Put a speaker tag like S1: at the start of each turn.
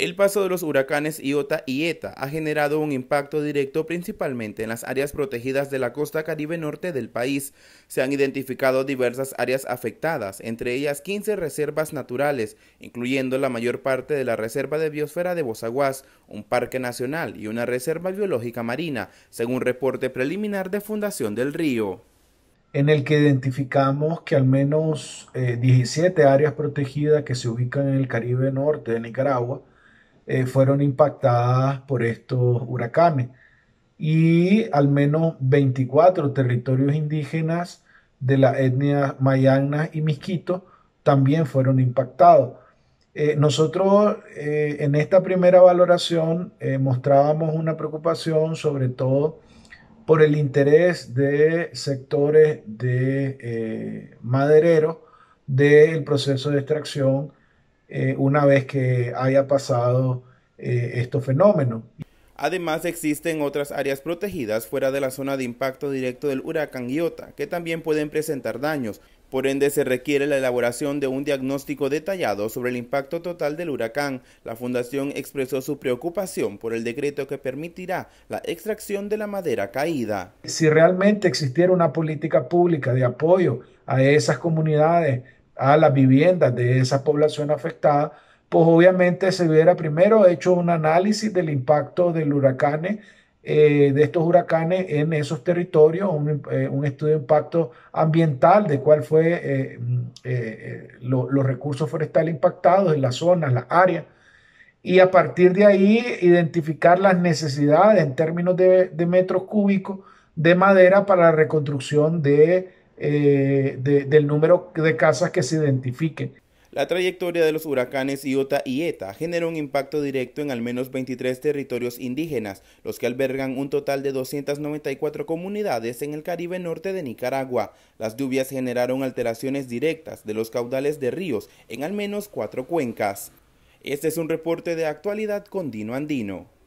S1: El paso de los huracanes Iota y Eta ha generado un impacto directo principalmente en las áreas protegidas de la costa caribe norte del país. Se han identificado diversas áreas afectadas, entre ellas 15 reservas naturales, incluyendo la mayor parte de la Reserva de Biosfera de Bozaguas, un parque nacional y una reserva biológica marina, según reporte preliminar de Fundación del Río
S2: en el que identificamos que al menos 17 eh, áreas protegidas que se ubican en el Caribe Norte de Nicaragua eh, fueron impactadas por estos huracanes y al menos 24 territorios indígenas de las etnias mayagna y misquito también fueron impactados. Eh, nosotros eh, en esta primera valoración mostrábamos una preocupación sobre todo por el interés de sectores de madereros del proceso de extracción eh, una vez que haya pasado eh, este fenómeno.
S1: Además existen otras áreas protegidas fuera de la zona de impacto directo del huracán Iota, que también pueden presentar daños. Por ende se requiere la elaboración de un diagnóstico detallado sobre el impacto total del huracán. La fundación expresó su preocupación por el decreto que permitirá la extracción de la madera caída.
S2: Si realmente existiera una política pública de apoyo a esas comunidades a las viviendas de esa población afectada, pues obviamente se hubiera primero hecho un análisis del impacto del huracán, eh, de estos huracanes en esos territorios, eh, un, estudio de impacto ambiental de cuál fue eh, los recursos forestales impactados en las zonas, las áreas, y a partir de ahí identificar las necesidades en términos de, de metros cúbicos de madera para la reconstrucción de eh, del número de casas que se identifiquen.
S1: La trayectoria de los huracanes Iota y Eta generó un impacto directo en al menos 23 territorios indígenas, los que albergan un total de 294 comunidades en el Caribe norte de Nicaragua. Las lluvias generaron alteraciones directas de los caudales de ríos en al menos cuatro cuencas. Este es un reporte de actualidad con Dino Andino.